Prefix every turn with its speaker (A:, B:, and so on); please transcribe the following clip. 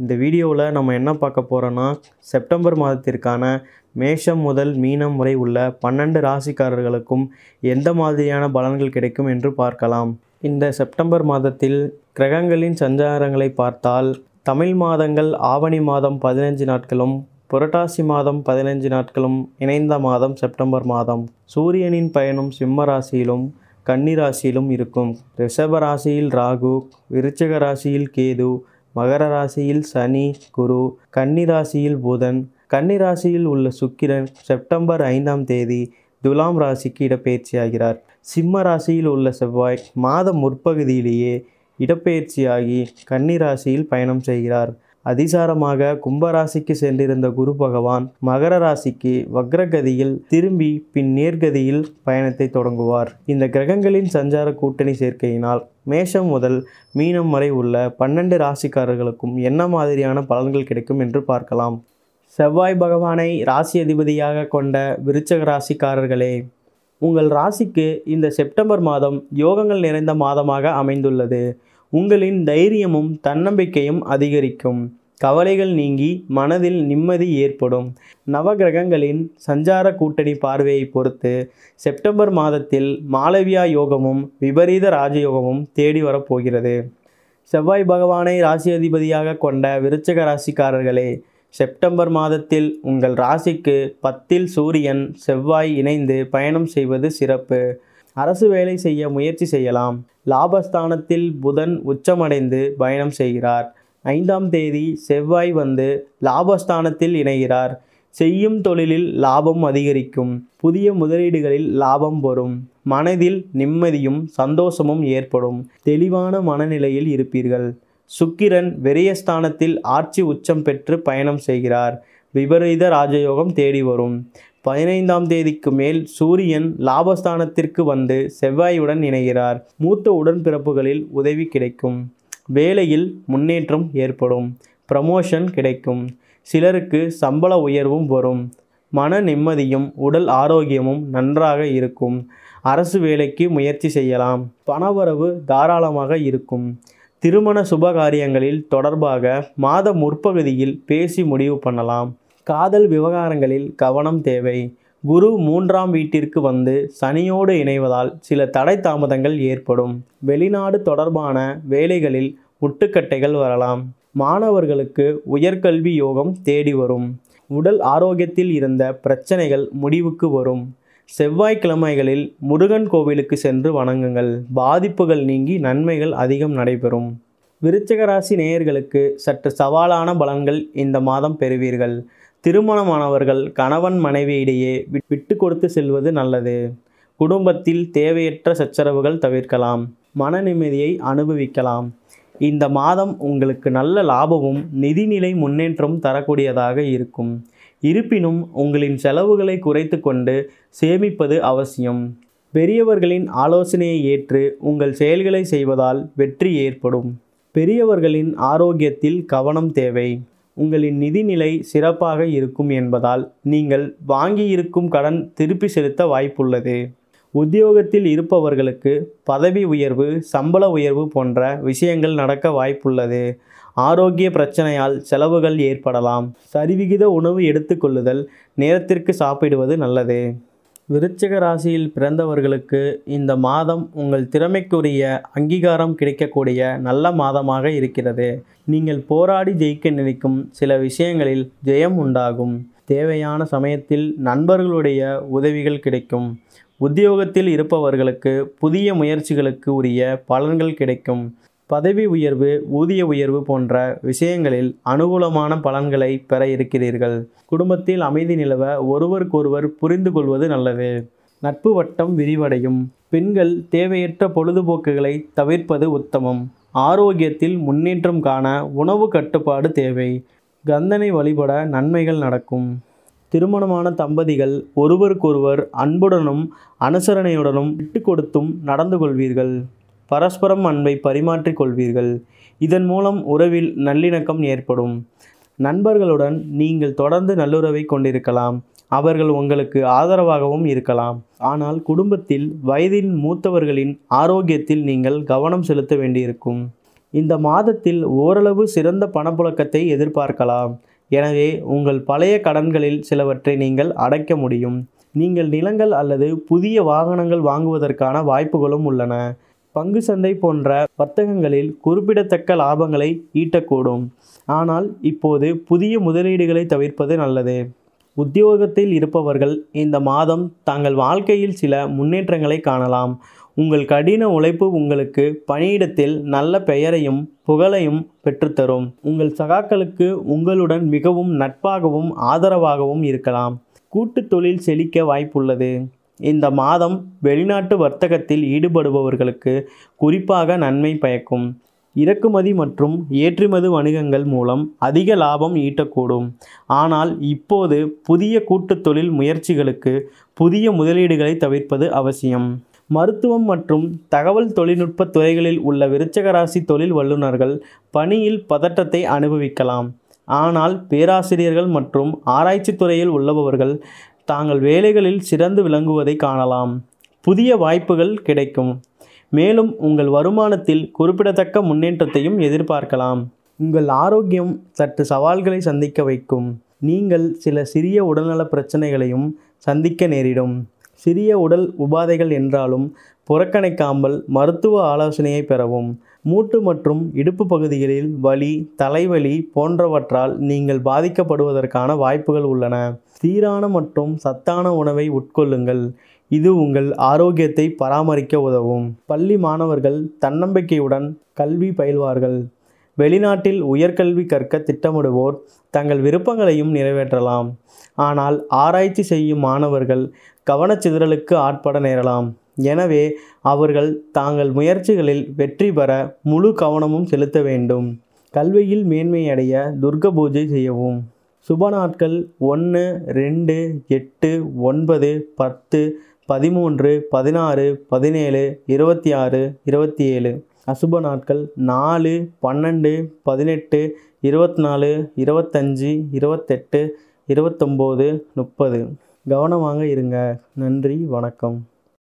A: இந்த வீடியோவில் நம்ம என்ன பார்க்க போகிறோன்னா செப்டம்பர் மாதத்திற்கான மேஷம் முதல் மீனம் வரை உள்ள பன்னெண்டு ராசிக்காரர்களுக்கும் எந்த மாதிரியான பலன்கள் கிடைக்கும் என்று பார்க்கலாம் இந்த செப்டம்பர் மாதத்தில் கிரகங்களின் சஞ்சாரங்களை பார்த்தால் தமிழ் மாதங்கள் ஆவணி மாதம் பதினஞ்சு நாட்களும் புரட்டாசி மாதம் பதினஞ்சு நாட்களும் இணைந்த மாதம் செப்டம்பர் மாதம் சூரியனின் பயணம் சிம்ம ராசியிலும் கன்னி ராசியிலும் இருக்கும் ரிஷப ராசியில் ராகு விருச்சக ராசியில் கேது மகர ராசியில் சனி குரு கன்னி ராசியில் புதன் கன்னி ராசியில் உள்ள சுக்கிரன் செப்டம்பர் ஐந்தாம் தேதி துலாம் ராசிக்கு இடப்பெயர்ச்சியாகிறார் சிம்ம ராசியில் உள்ள செவ்வாய் மாத முற்பகுதியிலேயே இடப்பெயர்ச்சியாகி கன்னி ராசியில் பயணம் செய்கிறார் அதிசாரமாக கும்பராசிக்கு சென்றிருந்த குரு பகவான் மகர ராசிக்கு வக்ரகதியில் திரும்பி பின் நேர்கதியில் பயணத்தை தொடங்குவார் இந்த கிரகங்களின் சஞ்சார கூட்டணி சேர்க்கையினால் மேஷம் முதல் மீனம் வரை உள்ள பன்னெண்டு ராசிக்காரர்களுக்கும் என்ன மாதிரியான பலன்கள் கிடைக்கும் என்று பார்க்கலாம் செவ்வாய் பகவானை ராசி அதிபதியாக கொண்ட விருச்சக ராசிக்காரர்களே உங்கள் ராசிக்கு இந்த செப்டம்பர் மாதம் யோகங்கள் நிறைந்த மாதமாக அமைந்துள்ளது உங்களின் தைரியமும் தன்னம்பிக்கையும் அதிகரிக்கும் கவலைகள் நீங்கி மனதில் நிம்மதி ஏற்படும் நவகிரகங்களின் சஞ்சார கூட்டணி பார்வையை பொறுத்து செப்டம்பர் மாதத்தில் மாலவியா யோகமும் விபரீத ராஜயோகமும் தேடி வரப்போகிறது செவ்வாய் பகவானை ராசி அதிபதியாக கொண்ட விருச்சக ராசிக்காரர்களே செப்டம்பர் மாதத்தில் உங்கள் ராசிக்கு பத்தில் சூரியன் செவ்வாய் இணைந்து பயணம் செய்வது சிறப்பு அரசு வேலை செய்ய முயற்சி செய்யலாம் லாபஸ்தானத்தில் புதன் உச்சமடைந்து பயணம் செய்கிறார் ஐந்தாம் தேதி செவ்வாய் வந்து லாபஸ்தானத்தில் இணைகிறார் செய்யும் தொழிலில் லாபம் அதிகரிக்கும் புதிய முதலீடுகளில் லாபம் வரும் மனதில் நிம்மதியும் சந்தோஷமும் ஏற்படும் தெளிவான மனநிலையில் இருப்பீர்கள் சுக்கிரன் வெறியஸ்தானத்தில் ஆட்சி உச்சம் பெற்று பயணம் செய்கிறார் விபரீத ராஜயோகம் தேடி வரும் பதினைந்தாம் தேதிக்கு மேல் சூரியன் லாபஸ்தானத்திற்கு வந்து செவ்வாயுடன் இணைகிறார் மூத்த உடன்பிறப்புகளில் உதவி கிடைக்கும் வேலையில் முன்னேற்றம் ஏற்படும் ப்ரமோஷன் கிடைக்கும் சிலருக்கு சம்பள உயர்வும் வரும் மன நிம்மதியும் உடல் ஆரோக்கியமும் நன்றாக இருக்கும் அரசு வேலைக்கு முயற்சி செய்யலாம் பணவரவு தாராளமாக இருக்கும் திருமண சுபகாரியங்களில் தொடர்பாக மாத முற்பகுதியில் பேசி முடிவு பண்ணலாம் காதல் விவகாரங்களில் கவனம் தேவை குரு மூன்றாம் வீட்டிற்கு வந்து சனியோடு இணைவதால் சில தடை தாமதங்கள் ஏற்படும் வெளிநாடு தொடர்பான வேலைகளில் முட்டுக்கட்டைகள் வரலாம் மாணவர்களுக்கு உயர்கல்வி யோகம் தேடி வரும் உடல் ஆரோக்கியத்தில் இருந்த பிரச்சனைகள் முடிவுக்கு வரும் செவ்வாய்க்கிழமைகளில் முருகன் கோவிலுக்கு சென்று வணங்குங்கள் பாதிப்புகள் நீங்கி நன்மைகள் அதிகம் நடைபெறும் விருச்சகராசி நேயர்களுக்கு சற்று சவாலான பலன்கள் இந்த மாதம் பெறுவீர்கள் திருமணமானவர்கள் கணவன் மனைவி இடையே விட்டு கொடுத்து செல்வது நல்லது குடும்பத்தில் தேவையற்ற சச்சரவுகள் தவிர்க்கலாம் மன நிம்மதியை அனுபவிக்கலாம் இந்த மாதம் உங்களுக்கு நல்ல லாபமும் நிதிநிலை முன்னேற்றம் தரக்கூடியதாக இருக்கும் இருப்பினும் உங்களின் செலவுகளை குறைத்து கொண்டு சேமிப்பது அவசியம் பெரியவர்களின் ஆலோசனையை ஏற்று உங்கள் செயல்களை செய்வதால் வெற்றி ஏற்படும் பெரியவர்களின் ஆரோக்கியத்தில் கவனம் தேவை உங்களின் நிதிநிலை சிறப்பாக இருக்கும் என்பதால் நீங்கள் வாங்கியிருக்கும் கடன் திருப்பி செலுத்த வாய்ப்புள்ளது உத்தியோகத்தில் இருப்பவர்களுக்கு பதவி உயர்வு சம்பள உயர்வு போன்ற விஷயங்கள் நடக்க வாய்ப்புள்ளது ஆரோக்கிய பிரச்சனையால் செலவுகள் ஏற்படலாம் சரிவிகித உணவு எடுத்துக்கொள்ளுதல் நேரத்திற்கு சாப்பிடுவது நல்லது விருச்சிக ராசியில் பிறந்தவர்களுக்கு இந்த மாதம் உங்கள் திறமைக்குரிய அங்கீகாரம் கிடைக்கக்கூடிய நல்ல மாதமாக இருக்கிறது நீங்கள் போராடி ஜெயிக்க நினைக்கும் சில விஷயங்களில் ஜெயம் உண்டாகும் தேவையான சமயத்தில் நண்பர்களுடைய உதவிகள் கிடைக்கும் உத்தியோகத்தில் இருப்பவர்களுக்கு புதிய முயற்சிகளுக்கு உரிய பலன்கள் கிடைக்கும் பதவி உயர்வு ஊதிய உயர்வு போன்ற விஷயங்களில் அனுகூலமான பலன்களை பெற இருக்கிறீர்கள் குடும்பத்தில் அமைதி நிலவ ஒருவருக்கொருவர் புரிந்து கொள்வது நல்லது நட்பு வட்டம் விரிவடையும் பெண்கள் தேவையற்ற பொழுதுபோக்குகளை தவிர்ப்பது உத்தமம் ஆரோக்கியத்தில் முன்னேற்றம் காண உணவு கட்டுப்பாடு தேவை கந்தனை வழிபட நன்மைகள் நடக்கும் திருமணமான தம்பதிகள் ஒருவருக்கொருவர் அன்புடனும் அனுசரணையுடனும் விட்டு கொடுத்தும் நடந்து கொள்வீர்கள் பரஸ்பரம் அன்பை பரிமாற்றிக் கொள்வீர்கள் இதன் மூலம் உறவில் நல்லிணக்கம் ஏற்படும் நண்பர்களுடன் நீங்கள் தொடர்ந்து நல்லுறவை கொண்டிருக்கலாம் அவர்கள் உங்களுக்கு ஆதரவாகவும் இருக்கலாம் ஆனால் குடும்பத்தில் வயதின் மூத்தவர்களின் ஆரோக்கியத்தில் நீங்கள் கவனம் செலுத்த வேண்டியிருக்கும் இந்த மாதத்தில் ஓரளவு சிறந்த பணப்புழக்கத்தை எதிர்பார்க்கலாம் எனவே உங்கள் பழைய கடன்களில் சிலவற்றை நீங்கள் அடைக்க முடியும் நீங்கள் நிலங்கள் அல்லது புதிய வாகனங்கள் வாங்குவதற்கான வாய்ப்புகளும் உள்ளன பங்கு சந்தை போன்ற வர்த்தகங்களில் குறிப்பிடத்தக்க லாபங்களை ஈட்டக்கூடும் ஆனால் இப்போது புதிய முதலீடுகளை தவிர்ப்பது நல்லது உத்தியோகத்தில் இருப்பவர்கள் இந்த மாதம் தங்கள் வாழ்க்கையில் சில முன்னேற்றங்களை காணலாம் உங்கள் கடின உழைப்பு உங்களுக்கு பணியிடத்தில் நல்ல பெயரையும் புகழையும் பெற்றுத்தரும் உங்கள் சகாக்களுக்கு உங்களுடன் மிகவும் நட்பாகவும் ஆதரவாகவும் இருக்கலாம் கூட்டு தொழில் செழிக்க வாய்ப்புள்ளது இந்த மாதம் வெளிநாட்டு வர்த்தகத்தில் ஈடுபடுபவர்களுக்கு குறிப்பாக நன்மை பயக்கும் இறக்குமதி மற்றும் ஏற்றுமதி வணிகங்கள் மூலம் அதிக லாபம் ஈட்டக்கூடும் ஆனால் இப்போது புதிய கூட்டு தொழில் முயற்சிகளுக்கு புதிய முதலீடுகளை தவிர்ப்பது அவசியம் மருத்துவம் மற்றும் தகவல் தொழில்நுட்ப துறைகளில் உள்ள விருச்சகராசி தொழில் வல்லுநர்கள் பணியில் பதட்டத்தை அனுபவிக்கலாம் ஆனால் பேராசிரியர்கள் மற்றும் ஆராய்ச்சி துறையில் உள்ளவர்கள் தாங்கள் வேலைகளில் சிறந்து விளங்குவதை காணலாம் புதிய வாய்ப்புகள் கிடைக்கும் மேலும் உங்கள் வருமானத்தில் குறிப்பிடத்தக்க முன்னேற்றத்தையும் எதிர்பார்க்கலாம் உங்கள் ஆரோக்கியம் சற்று சவால்களை சந்திக்க வைக்கும் நீங்கள் சில சிறிய உடல்நல பிரச்சனைகளையும் சந்திக்க நேரிடும் சிறிய உடல் உபாதைகள் என்றாலும் புறக்கணிக்காமல் மருத்துவ ஆலோசனையை பெறவும் மூட்டு மற்றும் இடுப்பு பகுதிகளில் வலி தலைவலி போன்றவற்றால் நீங்கள் பாதிக்கப்படுவதற்கான வாய்ப்புகள் உள்ளன சீரான மற்றும் சத்தான உணவை உட்கொள்ளுங்கள் இது உங்கள் ஆரோக்கியத்தை பராமரிக்க உதவும் பள்ளி மாணவர்கள் தன்னம்பிக்கையுடன் கல்வி பயில்வார்கள் வெளிநாட்டில் உயர்கல்வி கற்க திட்டமிடுவோர் தங்கள் விருப்பங்களையும் நிறைவேற்றலாம் ஆனால் ஆராய்ச்சி செய்யும் மாணவர்கள் கவனச்சிதறலுக்கு ஆட்பட நேரலாம் எனவே அவர்கள் தாங்கள் முயற்சிகளில் வெற்றி பெற முழு கவனமும் செலுத்த வேண்டும் கல்வியில் மேன்மையடைய துர்க பூஜை செய்யவும் சுப நாட்கள் ஒன்று ரெண்டு எட்டு ஒன்பது பத்து பதிமூன்று பதினாறு பதினேழு இருபத்தி ஆறு இருபத்தி ஏழு அசுப நாட்கள் நாலு பன்னெண்டு பதினெட்டு இருபத்தி நாலு இருபத்தஞ்சி இருபத்தெட்டு இருபத்தொம்போது முப்பது கவனமாக இருங்க நன்றி வணக்கம்